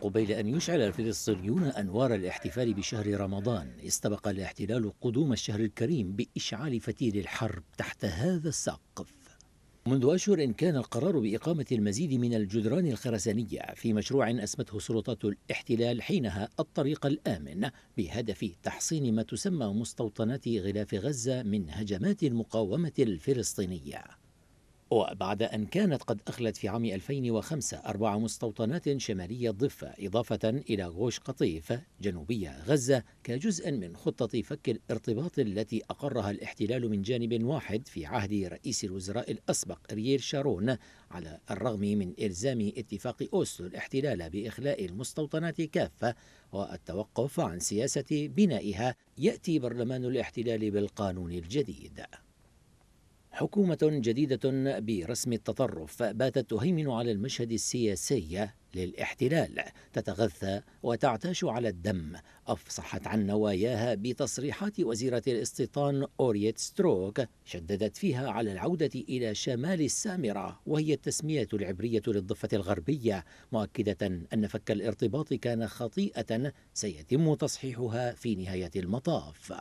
قبيل أن يشعل الفلسطينيون أنوار الاحتفال بشهر رمضان استبق الاحتلال قدوم الشهر الكريم بإشعال فتيل الحرب تحت هذا السقف منذ أشهر كان القرار بإقامة المزيد من الجدران الخرسانية في مشروع أسمته سلطات الاحتلال حينها الطريق الآمن بهدف تحصين ما تسمى مستوطنات غلاف غزة من هجمات المقاومة الفلسطينية وبعد أن كانت قد أخلت في عام 2005 أربع مستوطنات شمالية الضفة إضافة إلى غوش قطيف جنوبية غزة كجزء من خطة فك الارتباط التي أقرها الاحتلال من جانب واحد في عهد رئيس الوزراء الأسبق ريير شارون على الرغم من إلزام اتفاق أوسلو الاحتلال بإخلاء المستوطنات كافة والتوقف عن سياسة بنائها يأتي برلمان الاحتلال بالقانون الجديد حكومة جديدة برسم التطرف باتت تهيمن على المشهد السياسي للاحتلال تتغذى وتعتاش على الدم أفصحت عن نواياها بتصريحات وزيرة الاستيطان أوريت ستروك شددت فيها على العودة إلى شمال السامرة وهي التسمية العبرية للضفة الغربية مؤكدة أن فك الارتباط كان خطيئة سيتم تصحيحها في نهاية المطاف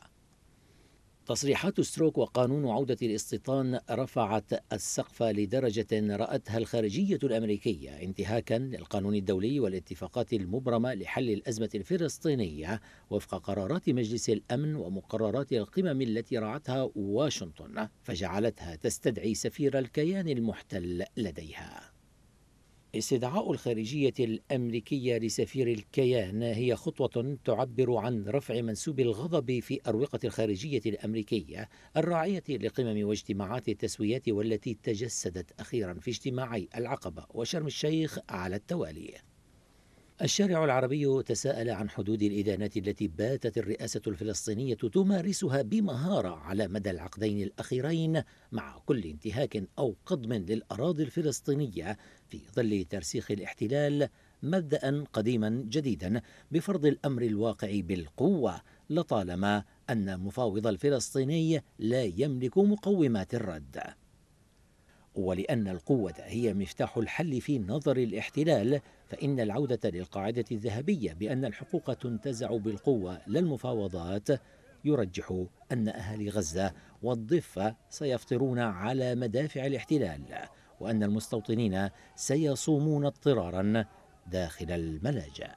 تصريحات ستروك وقانون عودة الاستيطان رفعت السقف لدرجة رأتها الخارجية الأمريكية انتهاكا للقانون الدولي والاتفاقات المبرمة لحل الأزمة الفلسطينية وفق قرارات مجلس الأمن ومقررات القمم التي رعتها واشنطن فجعلتها تستدعي سفير الكيان المحتل لديها استدعاء الخارجية الأمريكية لسفير الكيان هي خطوة تعبر عن رفع منسوب الغضب في أروقة الخارجية الأمريكية الراعية لقمم واجتماعات التسويات والتي تجسدت أخيرا في اجتماعي العقبة وشرم الشيخ على التوالي الشارع العربي تساءل عن حدود الإدانات التي باتت الرئاسة الفلسطينية تمارسها بمهارة على مدى العقدين الأخيرين مع كل انتهاك أو قضم للأراضي الفلسطينية في ظل ترسيخ الاحتلال مبدأ قديما جديدا بفرض الأمر الواقع بالقوة لطالما أن المفاوض الفلسطيني لا يملك مقومات الرد ولأن القوة هي مفتاح الحل في نظر الاحتلال فإن العودة للقاعدة الذهبية بأن الحقوق تنتزع بالقوة لا المفاوضات يرجح أن أهالي غزة والضفة سيفطرون على مدافع الاحتلال وأن المستوطنين سيصومون اضطرارا داخل الملاجئ